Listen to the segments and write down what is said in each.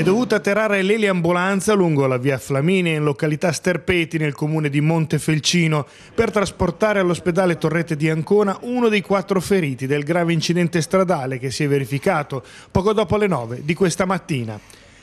È dovuta atterrare l'eliambulanza lungo la via Flaminia in località Sterpeti nel comune di Montefelcino per trasportare all'ospedale Torrete di Ancona uno dei quattro feriti del grave incidente stradale che si è verificato poco dopo le 9 di questa mattina.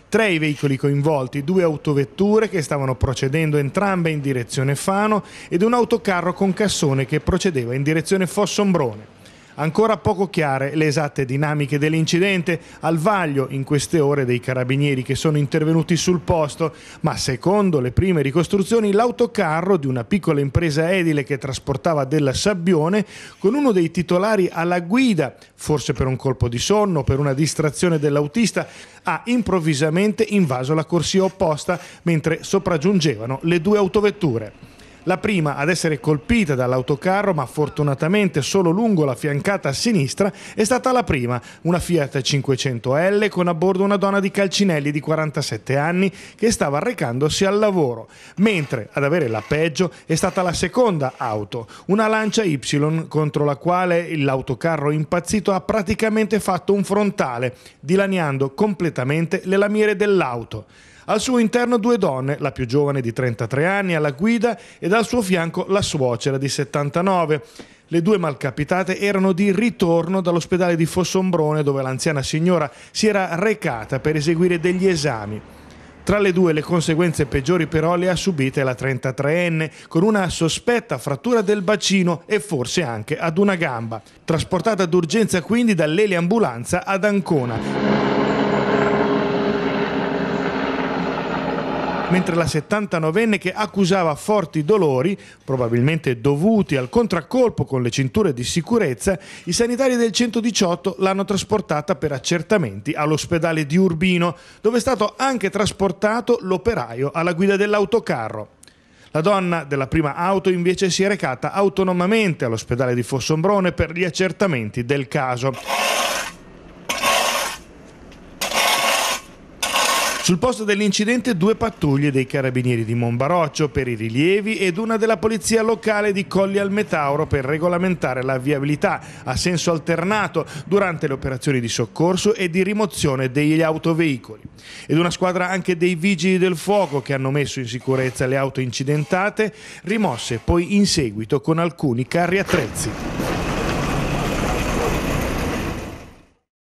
Tre i veicoli coinvolti, due autovetture che stavano procedendo entrambe in direzione Fano ed un autocarro con cassone che procedeva in direzione Fossombrone. Ancora poco chiare le esatte dinamiche dell'incidente al vaglio in queste ore dei carabinieri che sono intervenuti sul posto, ma secondo le prime ricostruzioni l'autocarro di una piccola impresa edile che trasportava della sabbione con uno dei titolari alla guida, forse per un colpo di sonno, per una distrazione dell'autista, ha improvvisamente invaso la corsia opposta mentre sopraggiungevano le due autovetture la prima ad essere colpita dall'autocarro ma fortunatamente solo lungo la fiancata a sinistra è stata la prima, una Fiat 500L con a bordo una donna di Calcinelli di 47 anni che stava recandosi al lavoro, mentre ad avere la peggio è stata la seconda auto, una Lancia Y contro la quale l'autocarro impazzito ha praticamente fatto un frontale, dilaniando completamente le lamiere dell'auto. Al suo interno due donne, la più giovane di 33 anni alla guida ed al suo fianco la suocera di 79. Le due malcapitate erano di ritorno dall'ospedale di Fossombrone dove l'anziana signora si era recata per eseguire degli esami. Tra le due le conseguenze peggiori però le ha subite la 33enne con una sospetta frattura del bacino e forse anche ad una gamba, trasportata d'urgenza quindi dall'eliambulanza ad Ancona. mentre la 79enne che accusava forti dolori, probabilmente dovuti al contraccolpo con le cinture di sicurezza, i sanitari del 118 l'hanno trasportata per accertamenti all'ospedale di Urbino, dove è stato anche trasportato l'operaio alla guida dell'autocarro. La donna della prima auto invece si è recata autonomamente all'ospedale di Fossombrone per gli accertamenti del caso. Sul posto dell'incidente due pattuglie dei carabinieri di Monbaroccio per i rilievi ed una della polizia locale di Colli al Metauro per regolamentare la viabilità a senso alternato durante le operazioni di soccorso e di rimozione degli autoveicoli. Ed una squadra anche dei vigili del fuoco che hanno messo in sicurezza le auto incidentate, rimosse poi in seguito con alcuni carri attrezzi.